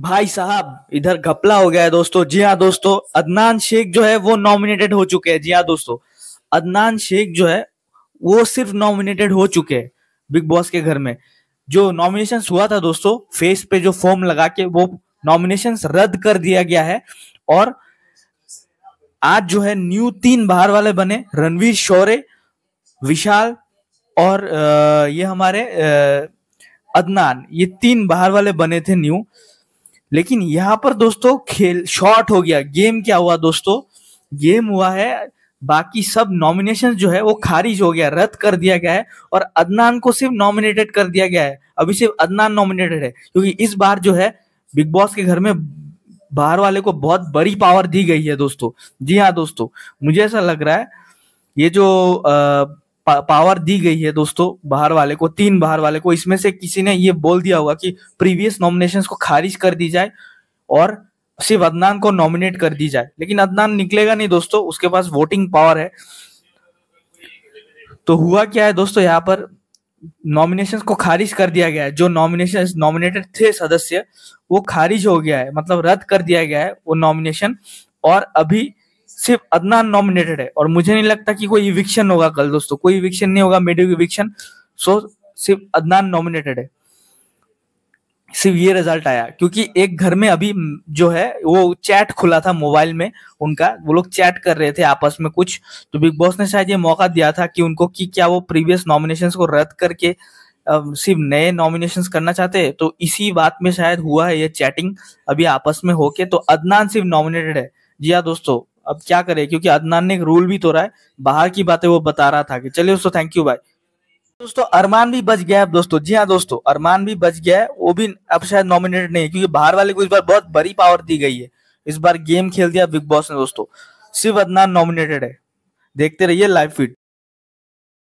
भाई साहब इधर घपला हो गया है दोस्तों जी हाँ दोस्तों अदनान शेख जो है वो नॉमिनेटेड हो चुके हैं जी हाँ दोस्तों अदनान शेख जो है वो सिर्फ नॉमिनेटेड हो चुके हैं बिग बॉस के घर में जो नॉमिनेशन हुआ था दोस्तों फेस पे जो फॉर्म लगा के वो नॉमिनेशन रद्द कर दिया गया है और आज जो है न्यू तीन बाहर वाले बने रणवीर शौर्य विशाल और ये हमारे अदनान ये तीन बाहर वाले बने थे न्यू लेकिन यहाँ पर दोस्तों खेल शॉर्ट हो गया गेम क्या हुआ दोस्तों गेम हुआ है बाकी सब नॉमिनेशन जो है वो खारिज हो गया रद्द कर दिया गया है और अदनान को सिर्फ नॉमिनेटेड कर दिया गया है अभी सिर्फ अदनान नॉमिनेटेड है क्योंकि इस बार जो है बिग बॉस के घर में बाहर वाले को बहुत बड़ी पावर दी गई है दोस्तों जी हाँ दोस्तों मुझे ऐसा लग रहा है ये जो आ, पावर दी गई है दोस्तों बाहर वाले को तीन बाहर वाले को इसमें से किसी ने ये बोल दिया होगा कि प्रीवियस नॉमिनेशन को खारिज कर दी जाए और सिर्फ अदनान को नॉमिनेट कर दी जाए लेकिन अदनान निकलेगा नहीं दोस्तों उसके पास वोटिंग पावर है तो हुआ क्या है दोस्तों यहाँ पर नॉमिनेशन को खारिज कर दिया गया है जो नॉमिनेशन नॉमिनेटेड थे सदस्य वो खारिज हो गया है मतलब रद्द कर दिया गया है वो नॉमिनेशन और अभी सिर्फ अदनान नॉमिनेटेड है और मुझे नहीं लगता कि कोई इविक्शन होगा कल दोस्तों कोई इविक्शन नहीं होगा मेडिक इविक्शन सो सिर्फ अदनान नॉमिनेटेड है सिर्फ ये रिजल्ट आया क्योंकि एक घर में अभी जो है वो चैट खुला था मोबाइल में उनका वो लोग चैट कर रहे थे आपस में कुछ तो बिग बॉस ने शायद ये मौका दिया था कि उनको कि क्या वो प्रीवियस नॉमिनेशंस को रद्द करके सिर्फ नए नॉमिनेशंस करना चाहते हैं तो इसी बात में शायद हुआ है ये चैटिंग अभी आपस में होके तो अदनान सिर्फ नॉमिनेटेड है जी हाँ दोस्तों अब क्या करे क्योंकि अदनान ने एक रूल भी तोड़ा है बाहर की बातें वो बता रहा था कि चलिए दोस्तों थैंक यू भाई दोस्तों अरमान भी बच गया है दोस्तों जी हाँ दोस्तों अरमान भी बच गया है वो भी अब शायद नॉमिनेटेड नहीं है क्योंकि बाहर वाले को इस बार बहुत बड़ी पावर दी गई है इस बार गेम खेल दिया बिग बॉस ने दोस्तों सिर्फ अदनान नॉमिनेटेड है देखते रहिए लाइव फिट